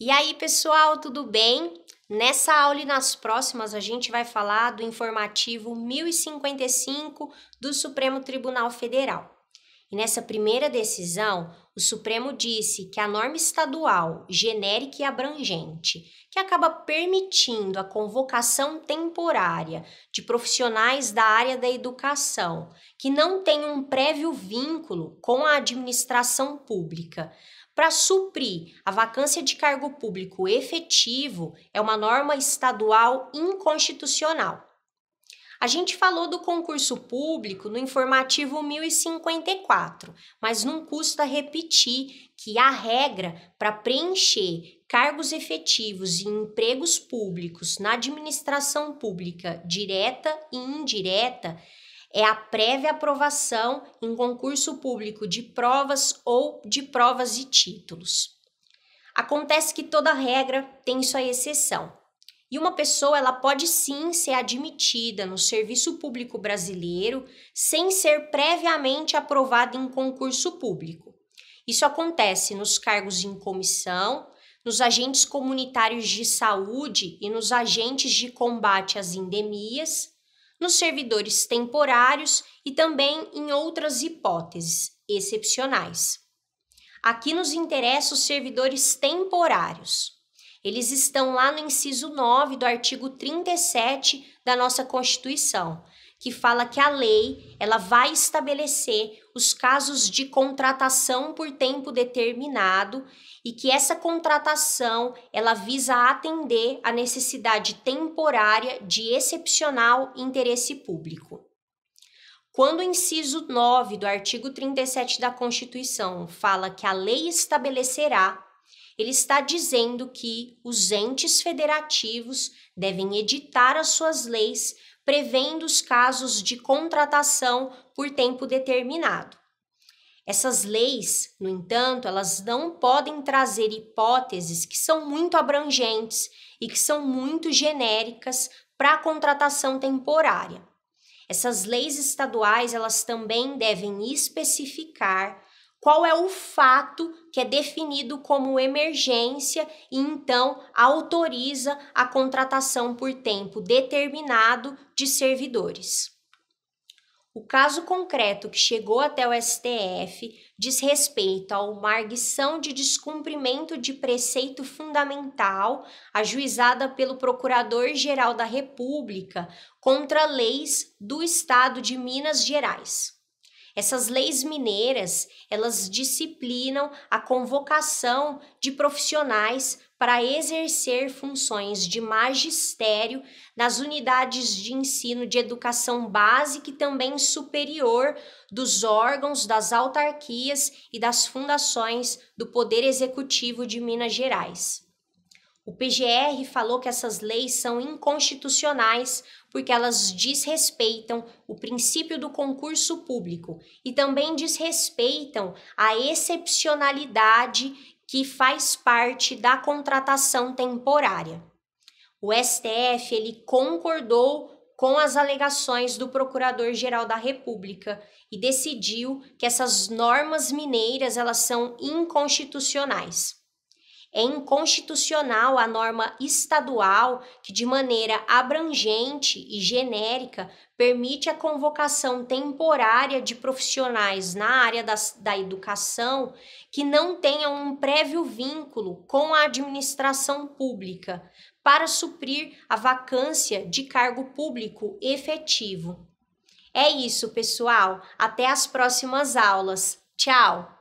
E aí, pessoal, tudo bem? Nessa aula e nas próximas, a gente vai falar do informativo 1055 do Supremo Tribunal Federal. E nessa primeira decisão, o Supremo disse que a norma estadual, genérica e abrangente, que acaba permitindo a convocação temporária de profissionais da área da educação, que não tem um prévio vínculo com a administração pública, para suprir a vacância de cargo público efetivo, é uma norma estadual inconstitucional. A gente falou do concurso público no informativo 1054, mas não custa repetir que a regra para preencher cargos efetivos e empregos públicos na administração pública direta e indireta é a prévia aprovação em concurso público de provas ou de provas e títulos. Acontece que toda regra tem sua exceção. E uma pessoa ela pode sim ser admitida no serviço público brasileiro sem ser previamente aprovada em concurso público. Isso acontece nos cargos em comissão, nos agentes comunitários de saúde e nos agentes de combate às endemias, nos servidores temporários e também em outras hipóteses excepcionais. Aqui nos interessa os servidores temporários. Eles estão lá no inciso 9 do artigo 37 da nossa Constituição, que fala que a lei, ela vai estabelecer os casos de contratação por tempo determinado e que essa contratação, ela visa atender à necessidade temporária de excepcional interesse público. Quando o inciso 9 do artigo 37 da Constituição fala que a lei estabelecerá ele está dizendo que os entes federativos devem editar as suas leis prevendo os casos de contratação por tempo determinado. Essas leis, no entanto, elas não podem trazer hipóteses que são muito abrangentes e que são muito genéricas para a contratação temporária. Essas leis estaduais, elas também devem especificar qual é o fato que é definido como emergência e então autoriza a contratação por tempo determinado de servidores. O caso concreto que chegou até o STF diz respeito a uma arguição de descumprimento de preceito fundamental ajuizada pelo Procurador-Geral da República contra leis do Estado de Minas Gerais. Essas leis mineiras, elas disciplinam a convocação de profissionais para exercer funções de magistério nas unidades de ensino de educação básica e também superior dos órgãos das autarquias e das fundações do Poder Executivo de Minas Gerais. O PGR falou que essas leis são inconstitucionais porque elas desrespeitam o princípio do concurso público e também desrespeitam a excepcionalidade que faz parte da contratação temporária. O STF ele concordou com as alegações do Procurador-Geral da República e decidiu que essas normas mineiras elas são inconstitucionais. É inconstitucional a norma estadual que, de maneira abrangente e genérica, permite a convocação temporária de profissionais na área da, da educação que não tenham um prévio vínculo com a administração pública para suprir a vacância de cargo público efetivo. É isso, pessoal. Até as próximas aulas. Tchau!